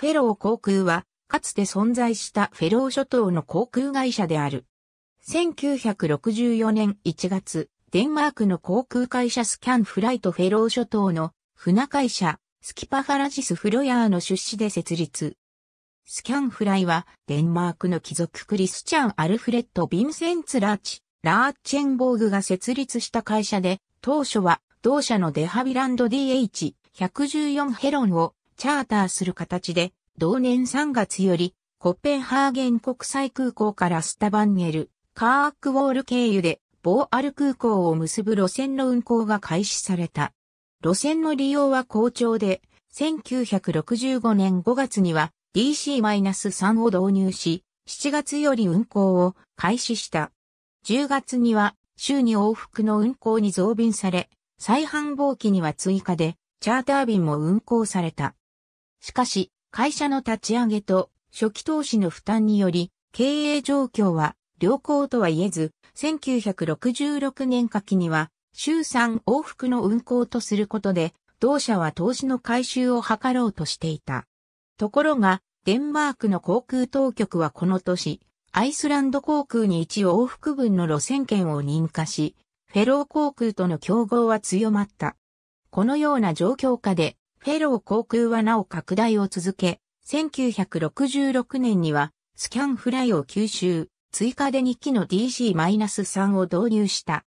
フェロー航空は、かつて存在したフェロー諸島の航空会社である。1964年1月、デンマークの航空会社スキャンフライトフェロー諸島の船会社、スキパファラジスフロヤーの出資で設立。スキャンフライは、デンマークの貴族クリスチャン・アルフレッド・ビンセンツ・ラーチ、ラーチェンボーグが設立した会社で、当初は、同社のデハビランド DH114 ヘロンをチャーターする形で、同年3月より、コッペンハーゲン国際空港からスタバンゲル、カークウォール経由で、ボーアル空港を結ぶ路線の運行が開始された。路線の利用は好調で、1965年5月には DC-3 を導入し、7月より運行を開始した。10月には週に往復の運行に増便され、再繁忙期には追加でチャーター便も運行された。しかし、会社の立ち上げと初期投資の負担により、経営状況は良好とは言えず、1966年夏季には、週3往復の運行とすることで、同社は投資の回収を図ろうとしていた。ところが、デンマークの航空当局はこの年、アイスランド航空に1往復分の路線券を認可し、フェロー航空との競合は強まった。このような状況下で、フェロー航空はなお拡大を続け、1966年にはスキャンフライを吸収、追加で2機の DC-3 を導入した。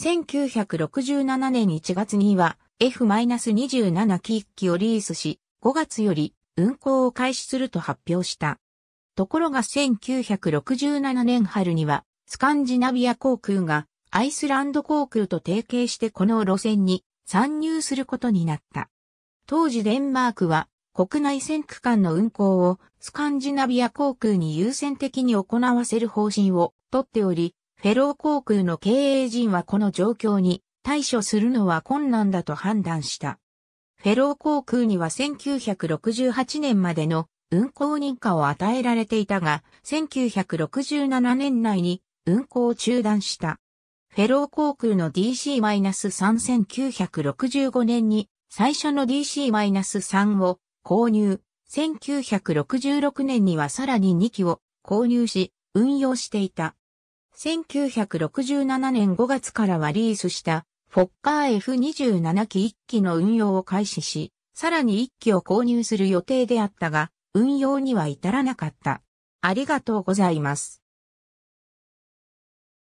1967年1月には F-27 機1機をリースし、5月より運航を開始すると発表した。ところが1967年春にはスカンジナビア航空がアイスランド航空と提携してこの路線に参入することになった。当時デンマークは国内線区間の運行をスカンジナビア航空に優先的に行わせる方針をとっており、フェロー航空の経営陣はこの状況に対処するのは困難だと判断した。フェロー航空には1968年までの運航認可を与えられていたが、1967年内に運航を中断した。フェロー航空の DC-3965 年に最初の DC-3 を購入。1966年にはさらに2機を購入し、運用していた。1967年5月からはリースしたフォッカー F27 機1機の運用を開始し、さらに1機を購入する予定であったが、運用には至らなかった。ありがとうございます。